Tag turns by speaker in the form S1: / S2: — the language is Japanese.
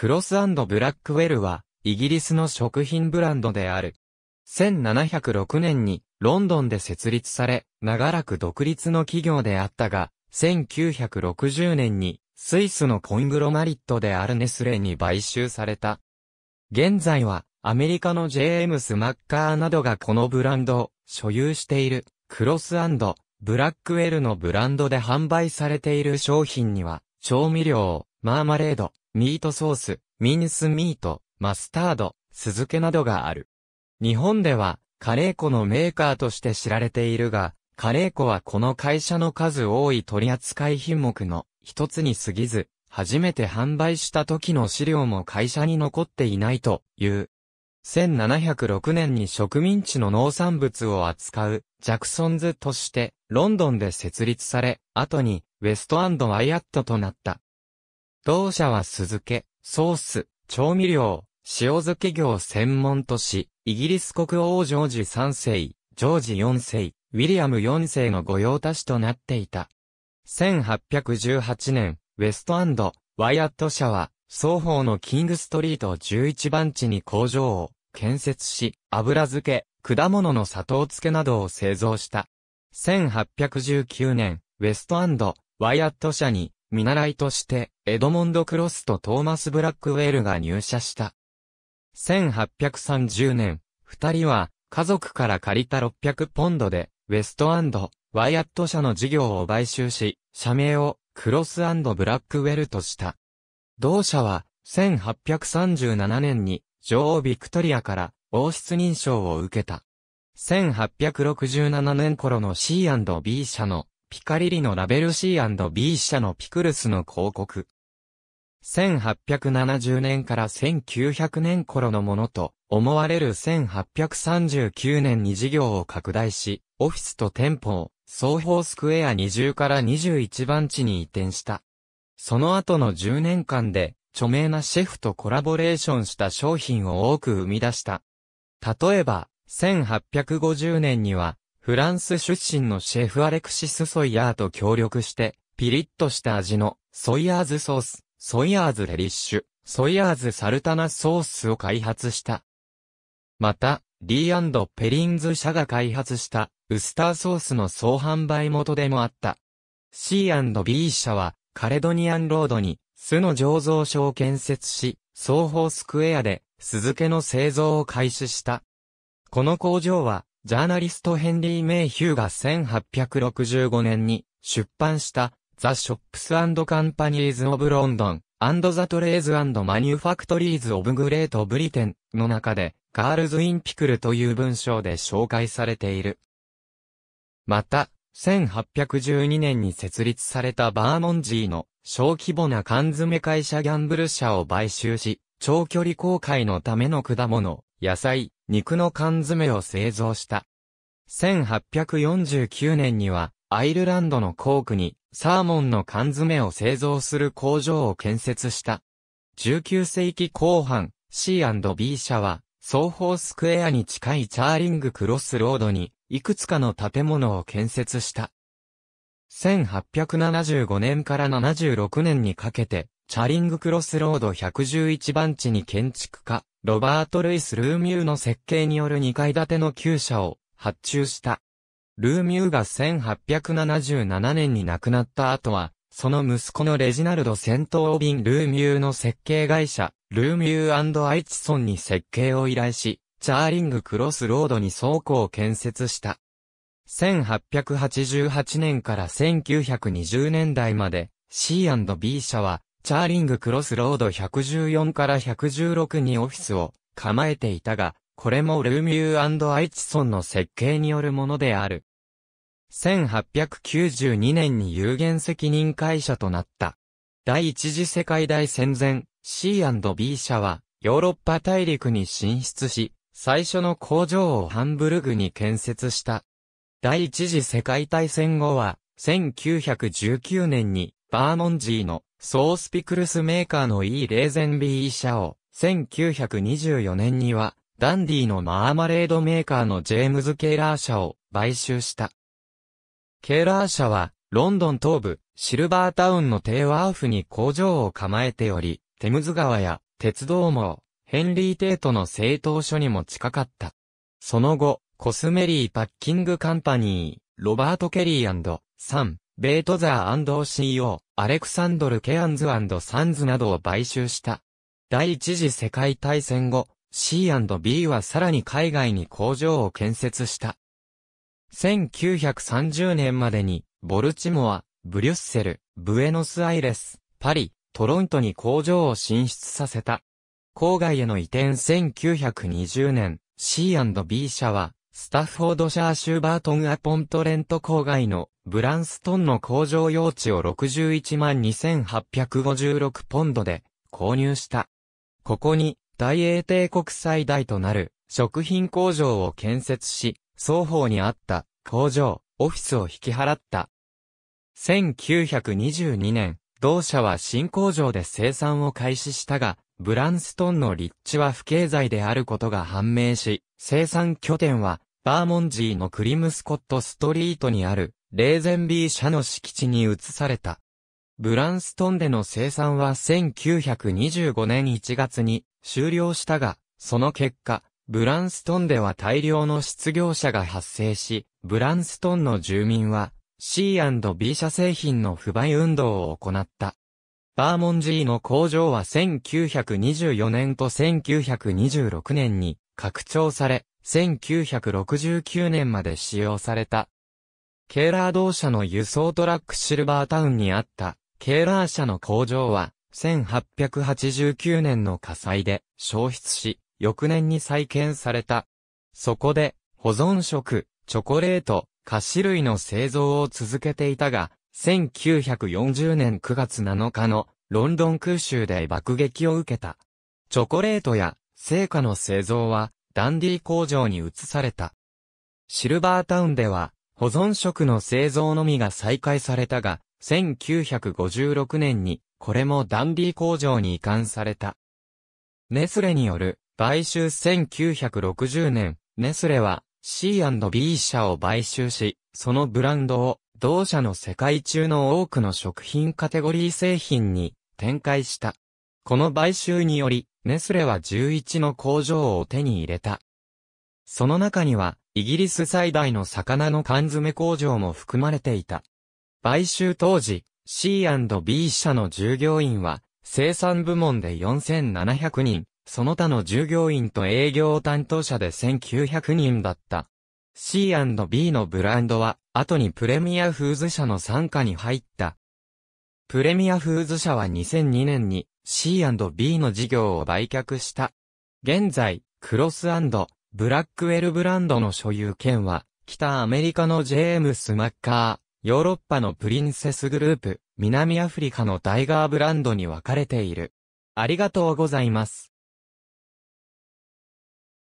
S1: クロスブラックウェルは、イギリスの食品ブランドである。1706年にロンドンで設立され、長らく独立の企業であったが、1960年にスイスのコイングロマリットであるネスレに買収された。現在はアメリカの JM スマッカーなどがこのブランドを所有しているクロスブラックウェルのブランドで販売されている商品には調味料、マーマレード、ミートソース、ミンスミート、マスタード、酢漬けなどがある。日本では、カレー粉のメーカーとして知られているが、カレー粉はこの会社の数多い取扱品目の一つに過ぎず、初めて販売した時の資料も会社に残っていないという。1706年に植民地の農産物を扱うジャクソンズとしてロンドンで設立され、後にウェストアンドワイアットとなった。同社は酢漬け、ソース、調味料、塩漬け業専門とし、イギリス国王ジョージ3世、ジョージ4世、ウィリアム4世の御用達となっていた。1818年、ウェストアンド、ワイアット社は、双方のキングストリート11番地に工場を建設し、油漬け、果物の砂糖漬けなどを製造した。1819年、ウェストアンド、ワイアット社に見習いとして、エドモンド・クロスとトーマス・ブラックウェルが入社した。1830年、二人は、家族から借りた600ポンドで、ウェストワイアット社の事業を買収し、社名を、クロスブラックウェルとした。同社は、1837年に、女王ビクトリアから、王室認証を受けた。1867年頃の C&B 社のピカリリのラベル C&B 社のピクルスの広告。1870年から1900年頃のものと思われる1839年に事業を拡大し、オフィスと店舗を双方スクエア20から21番地に移転した。その後の10年間で著名なシェフとコラボレーションした商品を多く生み出した。例えば、1850年にはフランス出身のシェフアレクシス・ソイヤーと協力して、ピリッとした味のソイヤーズソース、ソイヤーズレリッシュ、ソイヤーズサルタナソースを開発した。また、D& ペリンズ社が開発したウスターソースの総販売元でもあった。C&B 社はカレドニアンロードに巣の醸造所を建設し、双方スクエアで、酢漬けの製造を開始した。この工場は、ジャーナリストヘンリー・メイヒューが1865年に出版した The Shops and Companies of London and the Trades and Manufactories of Great Britain の中でガールズ・イン・ピクルという文章で紹介されている。また、1812年に設立されたバーモンジーの小規模な缶詰会社ギャンブル社を買収し、長距離航海のための果物、野菜、肉の缶詰を製造した。1849年には、アイルランドのコークに、サーモンの缶詰を製造する工場を建設した。19世紀後半、C&B 社は、双方スクエアに近いチャーリングクロスロードに、いくつかの建物を建設した。1875年から76年にかけて、チャーリングクロスロード111番地に建築家、ロバート・ルイス・ルーミューの設計による2階建ての旧車を発注した。ルーミューが1877年に亡くなった後は、その息子のレジナルド・セント・オービン・ルーミューの設計会社、ルーミューアイチソンに設計を依頼し、チャーリング・クロスロードに倉庫を建設した。1888年から1920年代まで C&B 社はチャーリングクロスロード114から116にオフィスを構えていたが、これもルーミューアイチソンの設計によるものである。1892年に有限責任会社となった。第一次世界大戦前、C&B 社はヨーロッパ大陸に進出し、最初の工場をハンブルグに建設した。第一次世界大戦後は、1919年にバーモンジーのソースピクルスメーカーの E レーゼンビー社を、1924年には、ダンディのマーマレードメーカーのジェームズ・ケイラー社を買収した。ケイラー社は、ロンドン東部、シルバータウンのテイワーフに工場を構えており、テムズ川や鉄道網、ヘンリー・テートの製陶所にも近かった。その後、コスメリー・パッキング・カンパニー、ロバート・ケリーサン、ベートザー &CO、アレクサンドル・ケアンズサンズなどを買収した。第一次世界大戦後、C&B はさらに海外に工場を建設した。1930年までに、ボルチモア、ブリュッセル、ブエノスアイレス、パリ、トロントに工場を進出させた。郊外への移転1920年、C&B 社は、スタッフォードシャーシューバートン・アポントレント郊外のブランストンの工場用地を61万2856ポンドで購入した。ここに大英帝国最大となる食品工場を建設し、双方にあった工場、オフィスを引き払った。1922年、同社は新工場で生産を開始したが、ブランストンの立地は不経済であることが判明し、生産拠点はバーモンジーのクリムスコットストリートにある、レーゼンビー社の敷地に移された。ブランストンでの生産は1925年1月に終了したが、その結果、ブランストンでは大量の失業者が発生し、ブランストンの住民は C&B 社製品の不買運動を行った。バーモンジーの工場は1924年と1926年に拡張され、1969年まで使用された。ケーラー同社の輸送トラックシルバータウンにあったケーラー社の工場は1889年の火災で消失し、翌年に再建された。そこで保存食、チョコレート、菓子類の製造を続けていたが、1940年9月7日のロンドン空襲で爆撃を受けた。チョコレートや成果の製造はダンディ工場に移された。シルバータウンでは、保存食の製造のみが再開されたが、1956年に、これもダンディ工場に移管された。ネスレによる、買収1960年、ネスレは C&B 社を買収し、そのブランドを同社の世界中の多くの食品カテゴリー製品に展開した。この買収により、ネスレは11の工場を手に入れた。その中には、イギリス最大の魚の缶詰工場も含まれていた。買収当時、C&B 社の従業員は、生産部門で4700人、その他の従業員と営業担当者で1900人だった。C&B のブランドは、後にプレミアフーズ社の傘下に入った。プレミアフーズ社は2002年に C&B の事業を売却した。現在、クロスブラックウェルブランドの所有権は、北アメリカのジェームス・マッカー、ヨーロッパのプリンセスグループ、南アフリカのダイガーブランドに分かれている。ありがとうございます。